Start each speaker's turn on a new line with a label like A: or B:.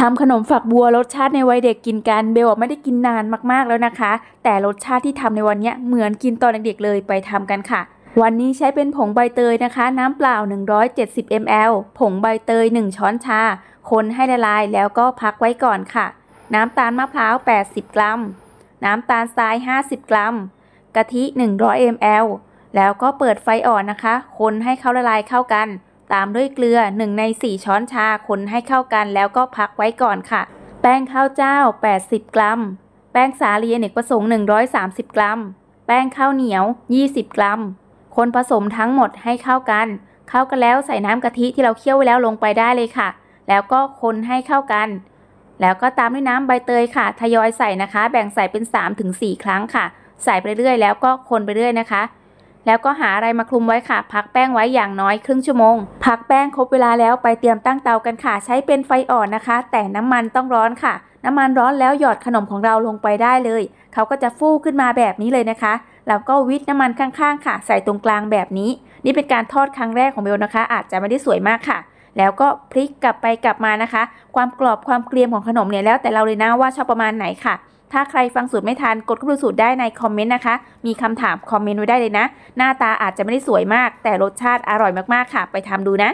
A: ทำขนมฝักบัวรสชาติในวัยเด็กกินกัน เบลไม่ได้กินนานมากๆแล้วนะคะ แต่รสชาติที่ทำในวันนี้เหมือนกินตอนเด็กๆเลยไปทำกันค่ะ วันนี้ใช้เป็นผงใบเตยนะคะ น้ำเปล่า 170 ml ผงใบเตย 1 ช้อนชา คนให้ละลาย แล้วก็พักไว้ก่อนค่ะ น้ำตาลมะพร้าว 80 กรัม น้ำตาลทราย 50 กรัม กะทิ 100 ml แล้วก็เปิดไฟอ่อนนะคะ คนให้เข้าละลายเข้ากันตามด้วยเกลือ 1 ใน 4 ช้อนชา คนให้เข้ากันแล้วก็พักไว้ก่อนค่ะ แป้งข้าวเจ้า 80 กรัม แป้งสาลีอเนกประสงค์ 130 กรัม แป้งข้าวเหนียว 20 กรัม คนผสมทั้งหมดให้เข้ากัน เข้ากันแล้วใส่น้ำกะทิที่เราเคี่ยวไว้แล้วลงไปได้เลยค่ะ แล้วก็คนให้เข้ากัน แล้วก็ตามด้วยน้ำใบเตยค่ะ ทยอยใส่นะคะ แบ่งใส่เป็น 3-4 ครั้งค่ะ ใส่ไปเรื่อยแล้วก็คนไปเรื่อยนะคะแล้วก็หาอะไรมาคลุมไว้ค่ะ พักแป้งไว้อย่างน้อยครึ่งชั่วโมง พักแป้งครบเวลาแล้วไปเตรียมตั้งเตากันค่ะ ใช้เป็นไฟอ่อนนะคะ แต่น้ำมันต้องร้อนค่ะ น้ำมันร้อนแล้วหยอดขนมของเราลงไปได้เลย เขาก็จะฟูขึ้นมาแบบนี้เลยนะคะแล้วก็วิดน้ำมันข้างๆ ค่ะ ใส่ตรงกลางแบบนี้ นี่เป็นการทอดครั้งแรกของเบลนะคะ อาจจะไม่ได้สวยมากค่ะแล้วก็พลิกกลับไปกลับมานะคะ ความกรอบความเกรียมของขนมเนี่ยแล้วแต่เราเลยนะว่าชอบประมาณไหนค่ะถ้าใครฟังสูตรไม่ทันกดเข้าไปสูตรได้ในคอมเมนต์นะคะ มีคำถามคอมเมนต์ไว้ได้เลยนะ หน้าตาอาจจะไม่ได้สวยมาก แต่รสชาติอร่อยมากๆค่ะ ไปทำดูนะ